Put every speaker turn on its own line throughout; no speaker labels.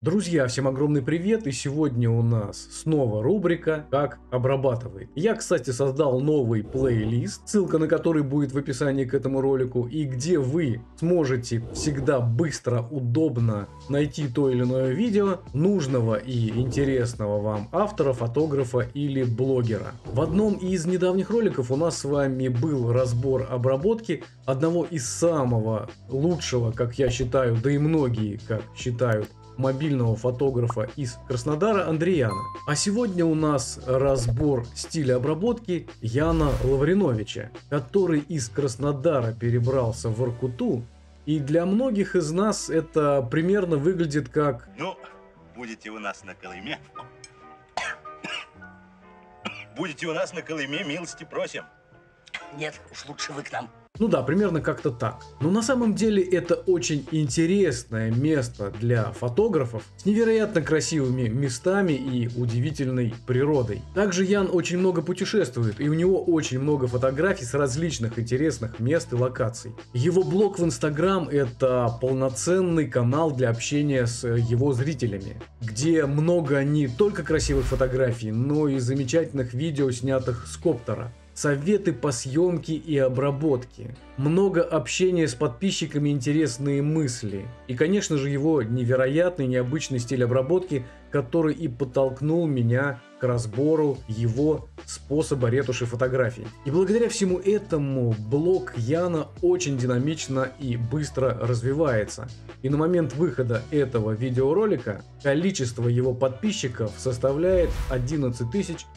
Друзья, всем огромный привет, и сегодня у нас снова рубрика «Как обрабатывает». Я, кстати, создал новый плейлист, ссылка на который будет в описании к этому ролику, и где вы сможете всегда быстро, удобно найти то или иное видео нужного и интересного вам автора, фотографа или блогера. В одном из недавних роликов у нас с вами был разбор обработки одного из самого лучшего, как я считаю, да и многие, как считают, мобильного фотографа из Краснодара Андреяна. А сегодня у нас разбор стиля обработки Яна Лавриновича, который из Краснодара перебрался в Иркуту. И для многих из нас это примерно выглядит как... Ну, будете у нас на Колыме. Будете у нас на Колыме, милости просим. Нет, уж лучше вы к нам ну да, примерно как-то так. Но на самом деле это очень интересное место для фотографов с невероятно красивыми местами и удивительной природой. Также Ян очень много путешествует, и у него очень много фотографий с различных интересных мест и локаций. Его блог в Инстаграм — это полноценный канал для общения с его зрителями, где много не только красивых фотографий, но и замечательных видео, снятых с коптера советы по съемке и обработке много общения с подписчиками, интересные мысли. И, конечно же, его невероятный, необычный стиль обработки, который и подтолкнул меня к разбору его способа ретуши фотографий. И благодаря всему этому блог Яна очень динамично и быстро развивается. И на момент выхода этого видеоролика количество его подписчиков составляет 11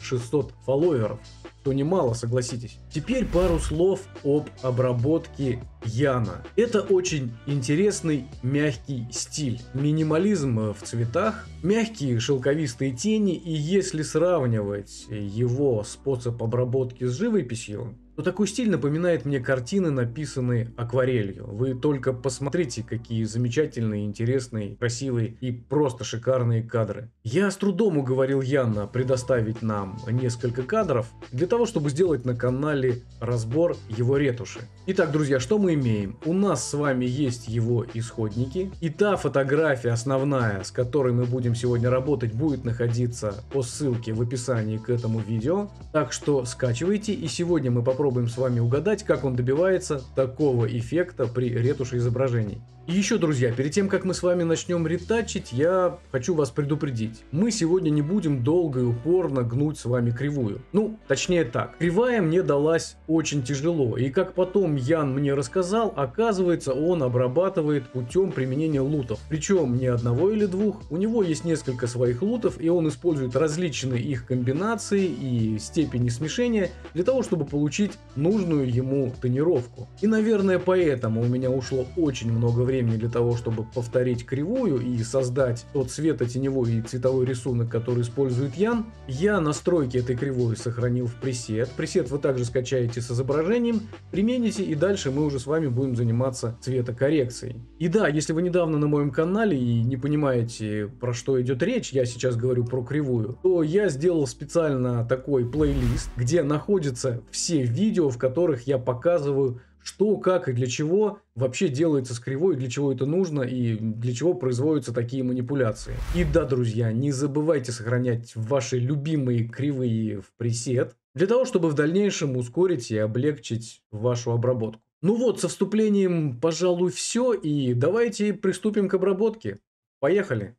600 фолловеров, что немало, согласитесь. Теперь пару слов об обработке разработки Яна. Это очень интересный мягкий стиль. Минимализм э, в цветах, мягкие шелковистые тени, и если сравнивать его способ обработки с живописью, но ну, такой стиль напоминает мне картины, написанные акварелью. Вы только посмотрите, какие замечательные, интересные, красивые и просто шикарные кадры. Я с трудом уговорил Яна предоставить нам несколько кадров для того, чтобы сделать на канале разбор его ретуши. Итак, друзья, что мы имеем? У нас с вами есть его исходники. И та фотография основная, с которой мы будем сегодня работать, будет находиться по ссылке в описании к этому видео. Так что скачивайте и сегодня мы попробуем попробуем с вами угадать, как он добивается такого эффекта при ретуши изображений еще, друзья, перед тем, как мы с вами начнем ретачить, я хочу вас предупредить. Мы сегодня не будем долго и упорно гнуть с вами кривую. Ну, точнее так. Кривая мне далась очень тяжело. И как потом Ян мне рассказал, оказывается, он обрабатывает путем применения лутов. Причем не одного или двух. У него есть несколько своих лутов, и он использует различные их комбинации и степени смешения для того, чтобы получить нужную ему тонировку. И, наверное, поэтому у меня ушло очень много времени времени для того, чтобы повторить кривую и создать тот светотеневой а и цветовой рисунок, который использует Ян. Я настройки этой кривой сохранил в пресет. Пресет вы также скачаете с изображением, примените и дальше мы уже с вами будем заниматься цветокоррекцией. И да, если вы недавно на моем канале и не понимаете, про что идет речь, я сейчас говорю про кривую, то я сделал специально такой плейлист, где находятся все видео, в которых я показываю что, как и для чего вообще делается с кривой, для чего это нужно и для чего производятся такие манипуляции. И да, друзья, не забывайте сохранять ваши любимые кривые в пресет, для того, чтобы в дальнейшем ускорить и облегчить вашу обработку. Ну вот, со вступлением, пожалуй, все, и давайте приступим к обработке. Поехали!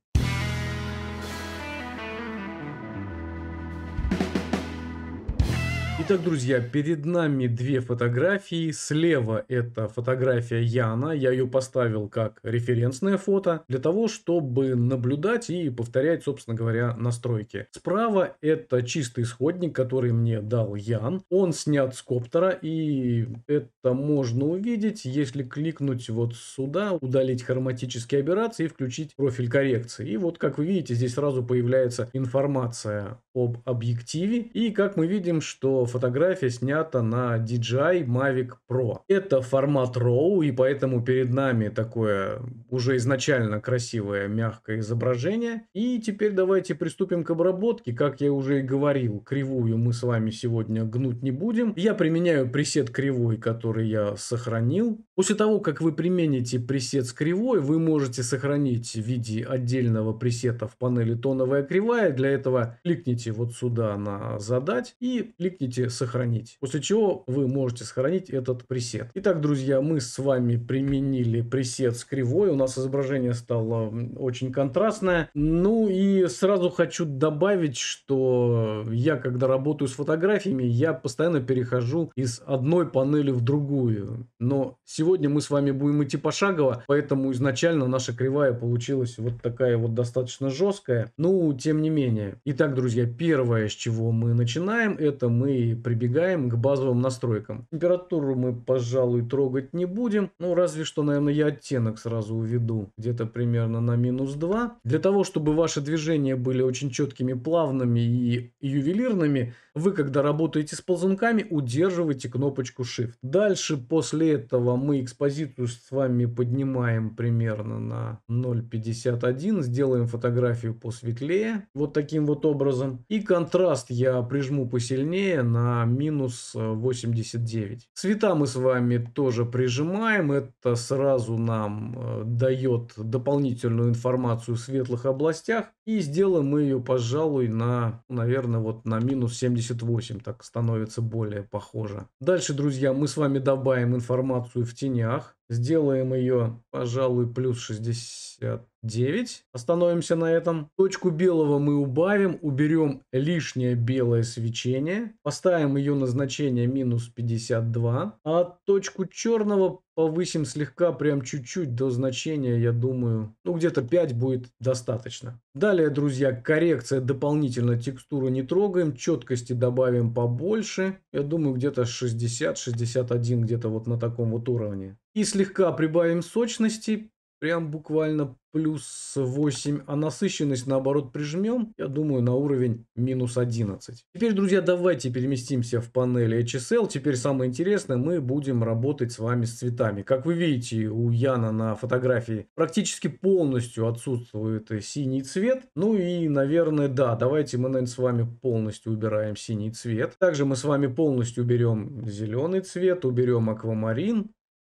Итак, друзья, перед нами две фотографии. Слева это фотография Яна. Я ее поставил как референсное фото для того, чтобы наблюдать и повторять, собственно говоря, настройки. Справа это чистый исходник, который мне дал Ян. Он снят с коптера и это можно увидеть, если кликнуть вот сюда, удалить хроматические операции и включить профиль коррекции. И вот, как вы видите, здесь сразу появляется информация об объективе. И как мы видим, что фотография снята на DJI Mavic Pro. Это формат RAW, и поэтому перед нами такое уже изначально красивое мягкое изображение. И теперь давайте приступим к обработке. Как я уже и говорил, кривую мы с вами сегодня гнуть не будем. Я применяю пресет кривой, который я сохранил. После того, как вы примените пресет с кривой, вы можете сохранить в виде отдельного пресета в панели тоновая кривая. Для этого кликните вот сюда на задать и кликните кнопочки «Сохранить», после чего вы можете сохранить этот пресет. Итак, друзья, мы с вами применили пресет с кривой, у нас изображение стало очень контрастное. Ну и сразу хочу добавить, что я, когда работаю с фотографиями, я постоянно перехожу из одной панели в другую. Но сегодня мы с вами будем идти пошагово, поэтому изначально наша кривая получилась вот такая вот достаточно жесткая. Ну, тем не менее. Итак, друзья, первое, с чего мы начинаем, это мы прибегаем к базовым настройкам. Температуру мы, пожалуй, трогать не будем. Ну, разве что, наверное, я оттенок сразу уведу. Где-то примерно на минус 2. Для того, чтобы ваши движения были очень четкими, плавными и ювелирными, вы, когда работаете с ползунками, удерживайте кнопочку Shift. Дальше, после этого, мы экспозицию с вами поднимаем примерно на 0,51. Сделаем фотографию посветлее. Вот таким вот образом. И контраст я прижму посильнее на а минус 89. Э, Цвета мы с вами тоже прижимаем. Это сразу нам э, дает дополнительную информацию в светлых областях. И сделаем мы ее, пожалуй, на, наверное, вот на минус 78. Так становится более похоже. Дальше, друзья, мы с вами добавим информацию в тенях. Сделаем ее, пожалуй, плюс 69. Остановимся на этом. Точку белого мы убавим, уберем лишнее белое свечение. Поставим ее на значение минус 52. А точку черного повысим слегка, прям чуть-чуть до значения, я думаю, ну где-то 5 будет достаточно. Далее, друзья, коррекция дополнительно, текстуру не трогаем, четкости добавим побольше. Я думаю, где-то 60-61, где-то вот на таком вот уровне. И слегка прибавим сочности, прям буквально плюс 8, а насыщенность наоборот прижмем, я думаю, на уровень минус 11. Теперь, друзья, давайте переместимся в панель HSL. Теперь самое интересное, мы будем работать с вами с цветами. Как вы видите, у Яна на фотографии практически полностью отсутствует синий цвет. Ну и, наверное, да, давайте мы, наверное, с вами полностью убираем синий цвет. Также мы с вами полностью уберем зеленый цвет, уберем аквамарин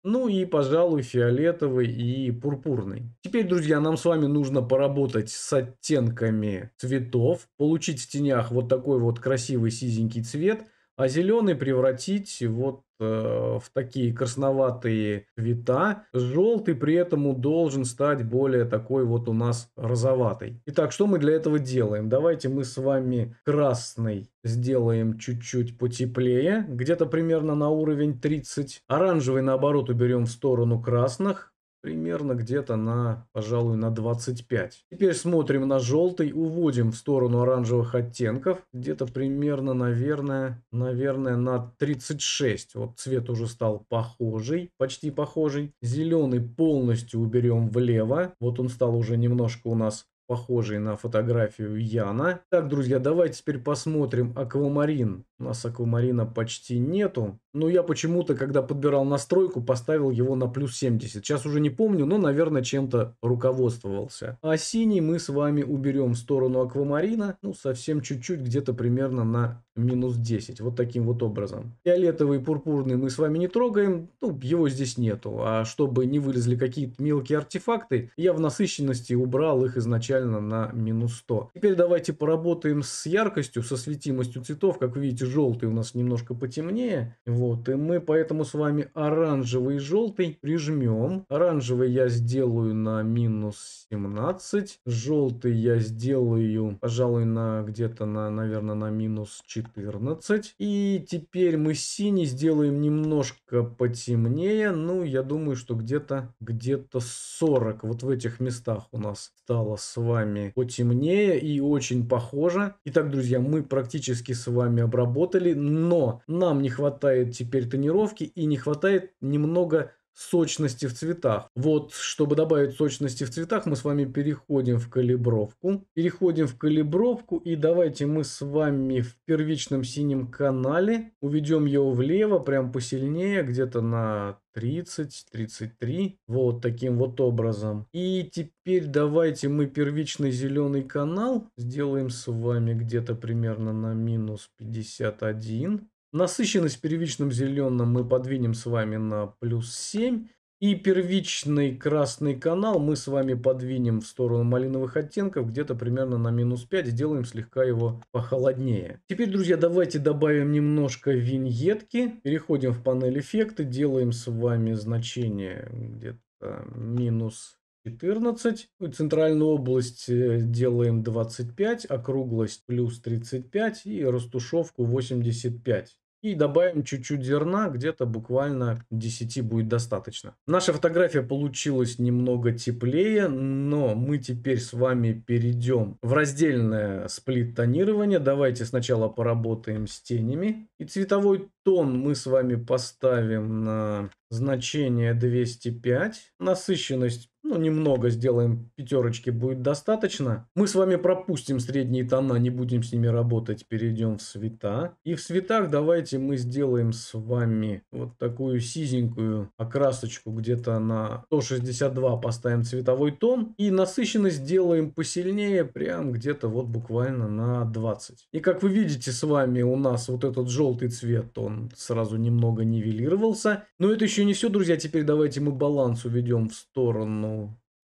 ну и, пожалуй, фиолетовый и пурпурный. Теперь, друзья, нам с вами нужно поработать с оттенками цветов, получить в тенях вот такой вот красивый сизенький цвет, а зеленый превратить вот Э, в такие красноватые цвета. Желтый при этом должен стать более такой вот у нас розоватый. Итак, что мы для этого делаем? Давайте мы с вами красный сделаем чуть-чуть потеплее, где-то примерно на уровень 30. Оранжевый, наоборот, уберем в сторону красных примерно где-то на, пожалуй, на 25. Теперь смотрим на желтый, уводим в сторону оранжевых оттенков, где-то примерно, наверное, наверное, на 36. Вот цвет уже стал похожий, почти похожий. Зеленый полностью уберем влево, вот он стал уже немножко у нас похожий на фотографию Яна. Так, друзья, давайте теперь посмотрим аквамарин у нас аквамарина почти нету. Но ну, я почему-то, когда подбирал настройку, поставил его на плюс 70. Сейчас уже не помню, но, наверное, чем-то руководствовался. А синий мы с вами уберем в сторону аквамарина. Ну, совсем чуть-чуть, где-то примерно на минус 10. Вот таким вот образом. Фиолетовый и пурпурный мы с вами не трогаем. Ну, его здесь нету. А чтобы не вылезли какие-то мелкие артефакты, я в насыщенности убрал их изначально на минус 100. Теперь давайте поработаем с яркостью, со светимостью цветов. Как видите, желтый у нас немножко потемнее. Вот, и мы поэтому с вами оранжевый и желтый прижмем. Оранжевый я сделаю на минус 17. Желтый я сделаю, пожалуй, на где-то, на, наверное, на минус 14. И теперь мы синий сделаем немножко потемнее. Ну, я думаю, что где-то где-то 40. Вот в этих местах у нас стало с вами потемнее и очень похоже. Итак, друзья, мы практически с вами обработали работали, но нам не хватает теперь тренировки и не хватает немного сочности в цветах. Вот, чтобы добавить сочности в цветах, мы с вами переходим в калибровку. Переходим в калибровку и давайте мы с вами в первичном синем канале уведем его влево, прям посильнее, где-то на 30, 33, вот таким вот образом. И теперь давайте мы первичный зеленый канал сделаем с вами где-то примерно на минус 51. Насыщенность первичным зеленым мы подвинем с вами на плюс 7. И первичный красный канал мы с вами подвинем в сторону малиновых оттенков, где-то примерно на минус 5, сделаем слегка его похолоднее. Теперь, друзья, давайте добавим немножко виньетки. Переходим в панель эффекты, делаем с вами значение где-то минус 14, ну центральную область э, делаем 25, округлость плюс 35 и растушевку 85 и добавим чуть-чуть зерна, где-то буквально 10 будет достаточно. Наша фотография получилась немного теплее, но мы теперь с вами перейдем в раздельное сплит-тонирование. Давайте сначала поработаем с тенями. И цветовой тон мы с вами поставим на значение 205. Насыщенность ну, немного сделаем, пятерочки будет достаточно. Мы с вами пропустим средние тона, не будем с ними работать, перейдем в цвета. И в цветах давайте мы сделаем с вами вот такую сизенькую окрасочку, где-то на 162 поставим цветовой тон. И насыщенность сделаем посильнее, прям где-то вот буквально на 20. И как вы видите с вами, у нас вот этот желтый цвет, он сразу немного нивелировался. Но это еще не все, друзья, теперь давайте мы баланс уведем в сторону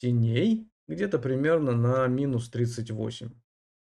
теней где-то примерно на минус 38.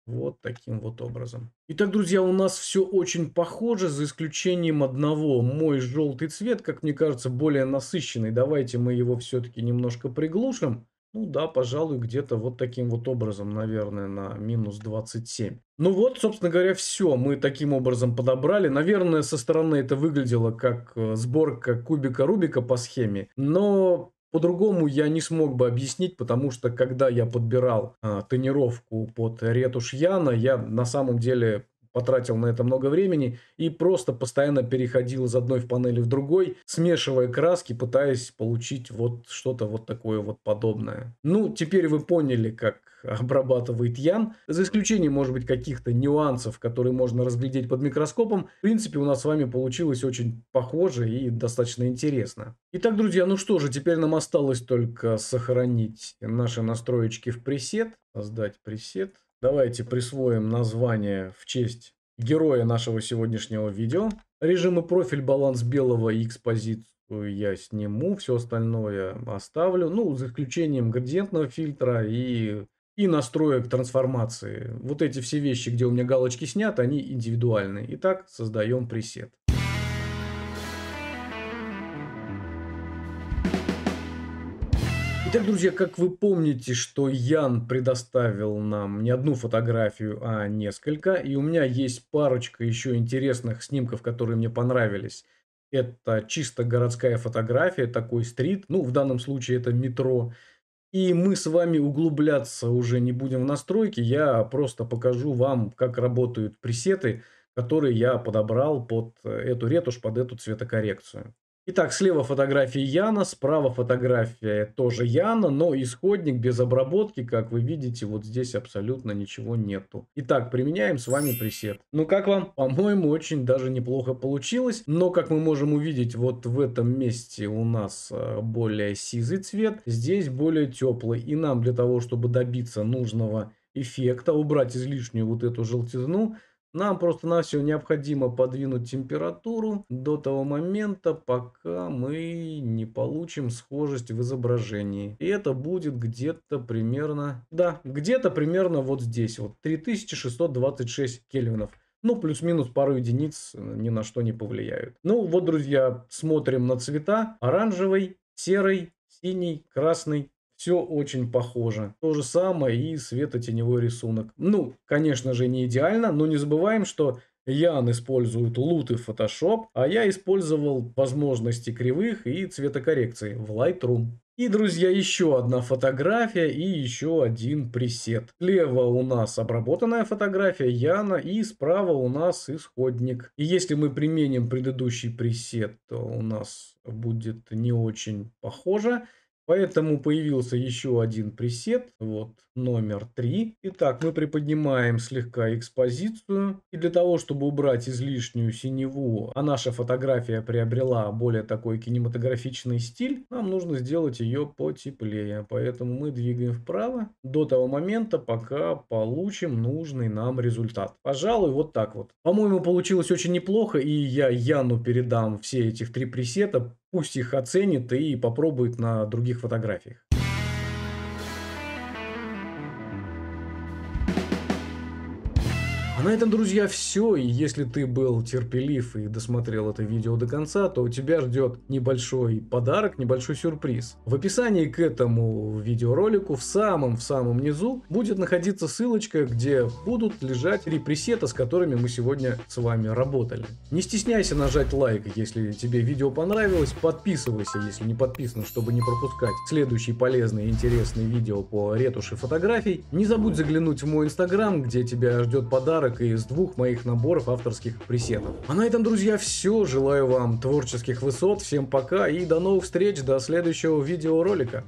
Вот таким вот образом. Итак, друзья, у нас все очень похоже, за исключением одного. Мой желтый цвет, как мне кажется, более насыщенный. Давайте мы его все-таки немножко приглушим. Ну да, пожалуй, где-то вот таким вот образом, наверное, на минус 27. Ну вот, собственно говоря, все мы таким образом подобрали. Наверное, со стороны это выглядело как э, сборка кубика Рубика по схеме, но по-другому я не смог бы объяснить, потому что когда я подбирал а, тонировку под ретушь Яна, я на самом деле потратил на это много времени и просто постоянно переходил из одной в панели в другой, смешивая краски, пытаясь получить вот что-то вот такое вот подобное. Ну, теперь вы поняли, как обрабатывает Ян, за исключением, может быть, каких-то нюансов, которые можно разглядеть под микроскопом. В принципе, у нас с вами получилось очень похоже и достаточно интересно. Итак, друзья, ну что же, теперь нам осталось только сохранить наши настроечки в пресет, создать пресет. Давайте присвоим название в честь героя нашего сегодняшнего видео. Режим и профиль, баланс белого и экспозицию я сниму, все остальное оставлю. Ну, за исключением градиентного фильтра и, и настроек трансформации. Вот эти все вещи, где у меня галочки сняты, они индивидуальные. Итак, создаем пресет. Итак, друзья, как вы помните, что Ян предоставил нам не одну фотографию, а несколько. И у меня есть парочка еще интересных снимков, которые мне понравились. Это чисто городская фотография, такой стрит. Ну, в данном случае это метро. И мы с вами углубляться уже не будем в настройки. Я просто покажу вам, как работают пресеты, которые я подобрал под э, эту ретушь, под эту цветокоррекцию. Итак, слева фотография Яна, справа фотография тоже Яна, но исходник без обработки, как вы видите, вот здесь абсолютно ничего нету. Итак, применяем с вами пресет. Ну как вам? По-моему, очень даже неплохо получилось, но как мы можем увидеть, вот в этом месте у нас а, более сизый цвет, здесь более теплый. И нам для того, чтобы добиться нужного эффекта, убрать излишнюю вот эту желтизну, нам просто на все необходимо подвинуть температуру до того момента, пока мы не получим схожесть в изображении. И это будет где-то примерно, да, где-то примерно вот здесь, вот 3626 кельвинов. Ну, плюс-минус пару единиц э, ни на что не повлияют. Ну, вот, друзья, смотрим на цвета. Оранжевый, серый, синий, красный, все очень похоже. То же самое и светотеневой рисунок. Ну, конечно же, не идеально, но не забываем, что Ян использует лут и Photoshop, а я использовал возможности кривых и цветокоррекции в Lightroom. И, друзья, еще одна фотография и еще один пресет. Слева у нас обработанная фотография Яна и справа у нас исходник. И если мы применим предыдущий пресет, то у нас будет не очень похоже. Поэтому появился еще один пресет, вот номер 3. Итак, мы приподнимаем слегка экспозицию. И для того, чтобы убрать излишнюю синеву, а наша фотография приобрела более такой кинематографичный стиль, нам нужно сделать ее потеплее. Поэтому мы двигаем вправо до того момента, пока получим нужный нам результат. Пожалуй, вот так вот. По-моему, получилось очень неплохо, и я Яну передам все этих три пресета пусть их оценит и попробует на других фотографиях. на этом, друзья, все. И если ты был терпелив и досмотрел это видео до конца, то тебя ждет небольшой подарок, небольшой сюрприз. В описании к этому видеоролику в самом-в самом низу будет находиться ссылочка, где будут лежать три пресета, с которыми мы сегодня с вами работали. Не стесняйся нажать лайк, если тебе видео понравилось, подписывайся, если не подписан, чтобы не пропускать следующие полезные и интересные видео по ретуши фотографий. Не забудь заглянуть в мой инстаграм, где тебя ждет подарок как и из двух моих наборов авторских пресетов. А на этом, друзья, все. Желаю вам творческих высот, всем пока и до новых встреч, до следующего видеоролика.